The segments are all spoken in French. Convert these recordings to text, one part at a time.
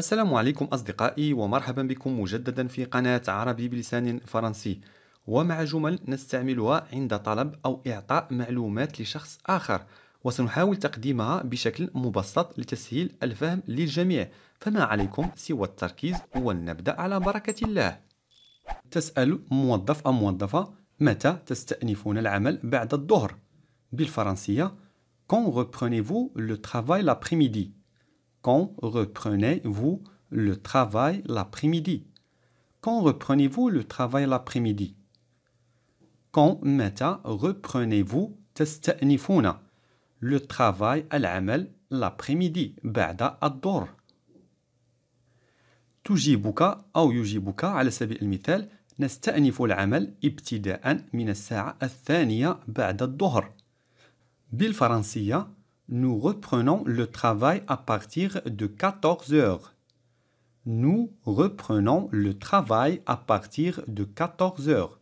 السلام عليكم أصدقائي ومرحبا بكم مجددا في قناة عربي بلسان فرنسي ومع جمل نستعملها عند طلب أو إعطاء معلومات لشخص آخر وسنحاول تقديمها بشكل مبسط لتسهيل الفهم للجميع فما عليكم سوى التركيز ولنبدأ على بركة الله تسأل موظف أو موظفة متى تستأنفون العمل بعد الظهر بالفرنسية Quand reprenez-vous le travail l'après-midi Quand reprenez-vous le travail l'après-midi Quand reprenez-vous le travail l'après-midi Quand meta reprenez-vous تستأنفون le travail l'amel l'après-midi بعد الظهر تجيبك أو يجيبك على سبيل المثال نستأنف العمل ابتداء من الساعة الثانية بعد الظهر بالفرنسية nous reprenons le travail à partir de 14 heures. Nous reprenons le travail à partir de 14 heures.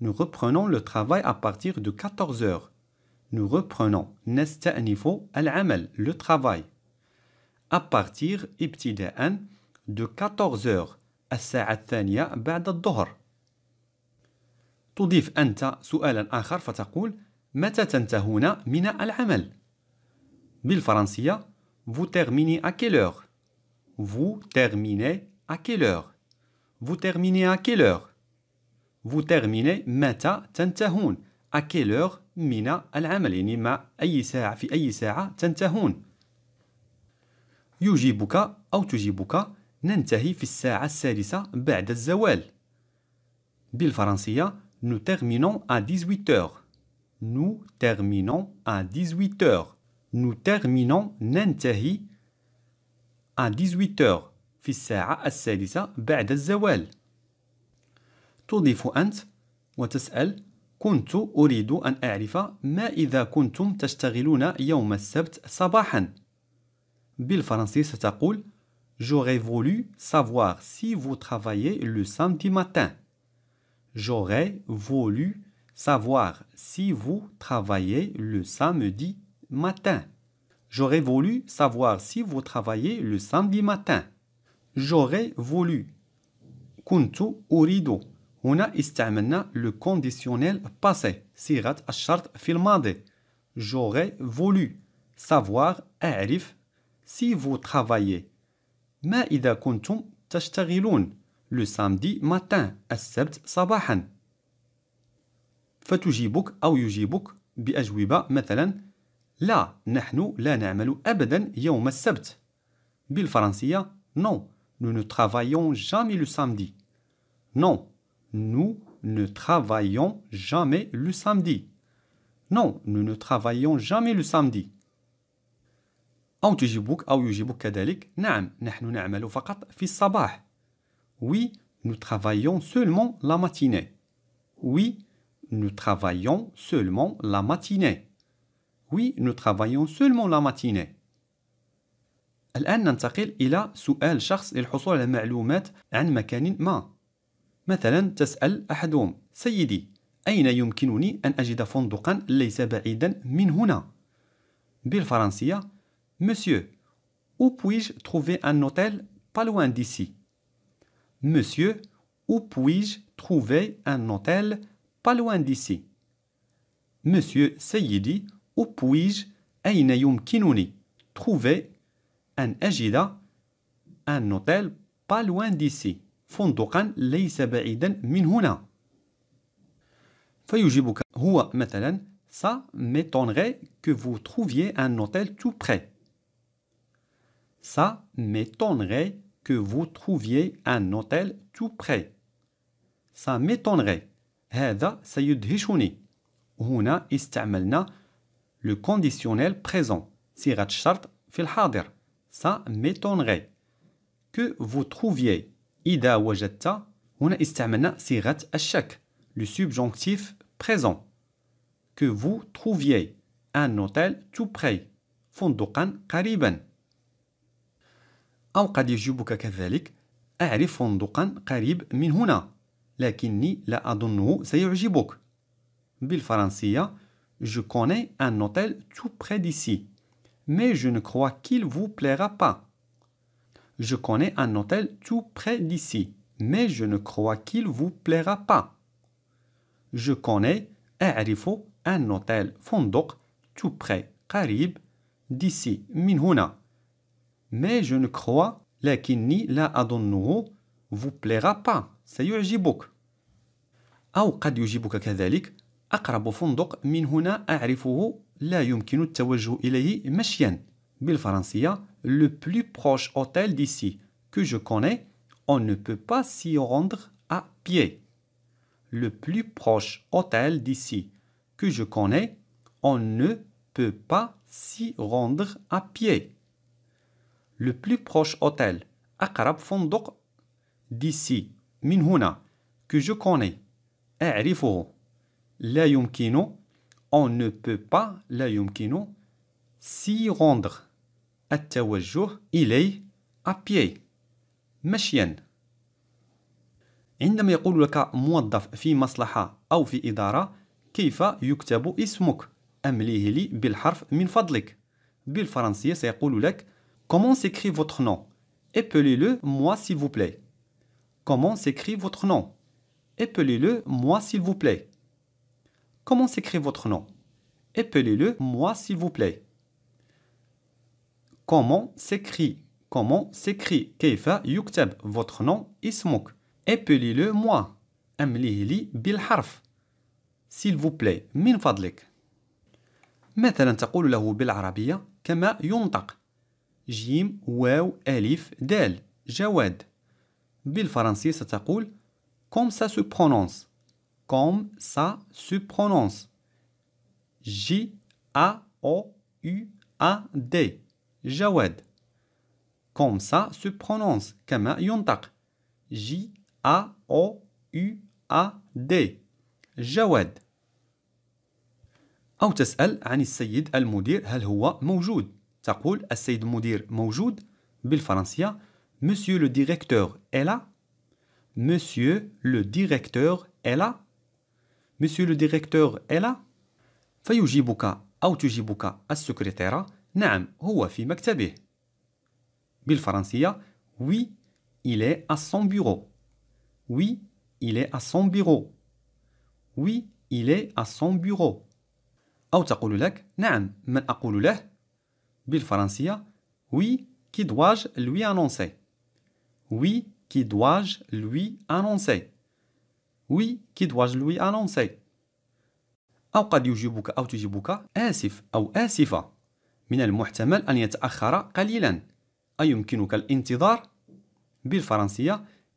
Nous reprenons le travail à partir de 14 heures. Nous reprenons le travail à partir de 14 heures بالفرنسية Vous terminez à quelle heure Vous terminez à quelle heure Vous terminez à quelle heure Vous terminez متى تنتهون À quelle heure من العمل يعني ما أي ساعة في أي ساعة تنتهون يجيبك أو تجيبك ننتهي في بعد الزوال Nous terminons à 18 heures. Nous terminons à 18 heures nous terminons ننتهي à 18h في الساعة السادسة بعد الزوال تضيف أنت وتسأل كنت أريد أن أعرف ما إذا كنتم تشتغلون يوم السبت صباحا بالفرنسي ستقول J'aurais voulu savoir si vous travaillez le samedi matin. J'aurais voulu savoir si vous travaillez le samedi matin. J'aurais voulu savoir si vous travaillez le samedi matin. J'aurais voulu. كنت أريد. هنا استعملنا le conditionnel passé صيغة الشرط في الماضي. J'aurais voulu savoir أعرف si vous travaillez. ما إذا كنتم تشتغلون le samedi matin السبت صباحا. فتجيبك أو يجيبك بأجوبة metalan non nous ne travaillons jamais le samedi non nous ne travaillons jamais le samedi non nous ne travaillons jamais le samedi oui nous travaillons seulement la matinée oui nous travaillons seulement la matinée oui, nous travaillons seulement la matinée. الآن ننتقل إلى سؤال شخص للحصول على معلومات عن مكان ما مثلا تسأل أحدهم سيدي أين Monsieur, où puis-je trouver un hôtel pas loin d'ici Monsieur, où puis-je trouver un hôtel pas loin d'ici Monsieur ou puis-je, yumkinuni, trouver un ajida, un hôtel pas loin d'ici, fondoukan leysa ba'idan min huna. Fayoujibouka, houa, ça m'étonnerait que vous trouviez un hôtel tout près. Ça m'étonnerait que vous trouviez un hôtel tout près. Ça m'étonnerait. هذا سيدهشني. هنا استعملنا le conditionnel présent. si le cas de Ça m'étonnerait. Que vous trouviez ida ou jetta. On a estimé le cas Le subjonctif présent. Que vous trouviez un hôtel tout près. Le kariban. Au le plus grand. Et que le cas la chère. Il je connais un hôtel tout près d'ici, mais je ne crois qu'il vous plaira pas. Je connais un hôtel tout près d'ici, mais je ne crois qu'il vous plaira pas. Je connais un hôtel fondok tout près قريب d'ici من Mais je ne crois ni la vous plaira pas سيعجبك أو قد يعجبك كذلك le plus proche hôtel d'ici que je connais on ne peut pas s'y rendre à pied le plus proche hôtel d'ici que je connais on ne peut pas s'y rendre à pied le plus proche hôtel أقرب فندق d'ici من que je connais la yumkinu, on ne peut pas, la yumkinu, s'y rendre. التوجه إليه à pied مشيا عندما يقول لك موظف في مصلحة أو في إدارة كيف يكتب اسمك أمليه لي بالحرف من فضلك بالفرنسية سيقول لك Comment s'écrit votre nom Appelez-le moi s'il vous plaît. Comment s'écrit votre nom Appelez-le moi s'il vous plaît. Comment s'écrit votre nom Épelez-le moi s'il vous plaît. Comment s'écrit Comment s'écrit Keifa yuktab votre nom Ismouk Épelez-le moi. Amlihili bil harf. S'il vous plaît, min fadlik. مثلا تقول له بالعربية كما ينطق جيم واو ألف دال جواد بالفرنسي ستقول Comment ça se prononce comme ça se prononce. J-A-O-U-A-D. Jawad. Comme ça se prononce. Kama yontak. J-A-O-U-A-D. جواد أو تسأل عن السيد المدير هل هو موجود تقول السيد المدير موجود بالفرنسية Monsieur le directeur est là Monsieur le directeur est là Monsieur le directeur est là فيجيبك أو تجيبك السكرتيرة نعم هو في مكتبه بالفرنسية Oui, il est à son bureau. Oui, il est à son bureau. Oui, il est à son bureau. أو تقول لك نعم من أقول له بالفرنسية Oui, qui dois-je lui annoncer Oui, qui dois-je lui annoncer oui, qui dois-je lui annoncer قد يجيبك أو تجيبك آسف أو آسفة من المحتمل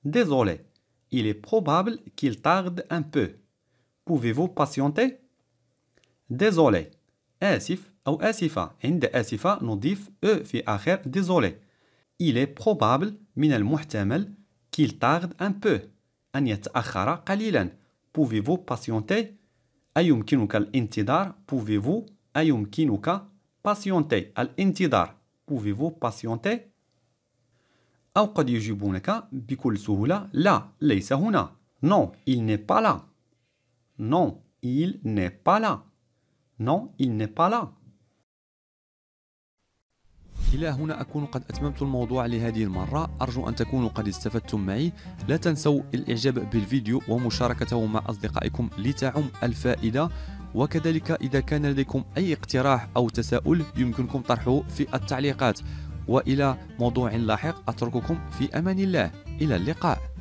désolé il est probable qu'il tarde un peu pouvez-vous patienter désolé أو آسفة عند آسفة نضيف e في désolé il est probable من المحتمل qu'il tarde un peu أن يتأخر قليلا pouvez-vous patienter أيمكنك الانتظار pouvez-vous أيمكنك patienter الانتظار pouvez-vous patienter أو قد يجيبونك بكل سهولة لا ليس هنا non il n'est pas là non il n'est pas là non il n'est pas là إلى هنا أكون قد أتممت الموضوع لهذه المرة أرجو أن تكونوا قد استفدتم معي لا تنسوا الإعجاب بالفيديو ومشاركته مع أصدقائكم لتعم الفائدة وكذلك إذا كان لديكم أي اقتراح أو تساؤل يمكنكم طرحه في التعليقات وإلى موضوع لاحق أترككم في أمان الله إلى اللقاء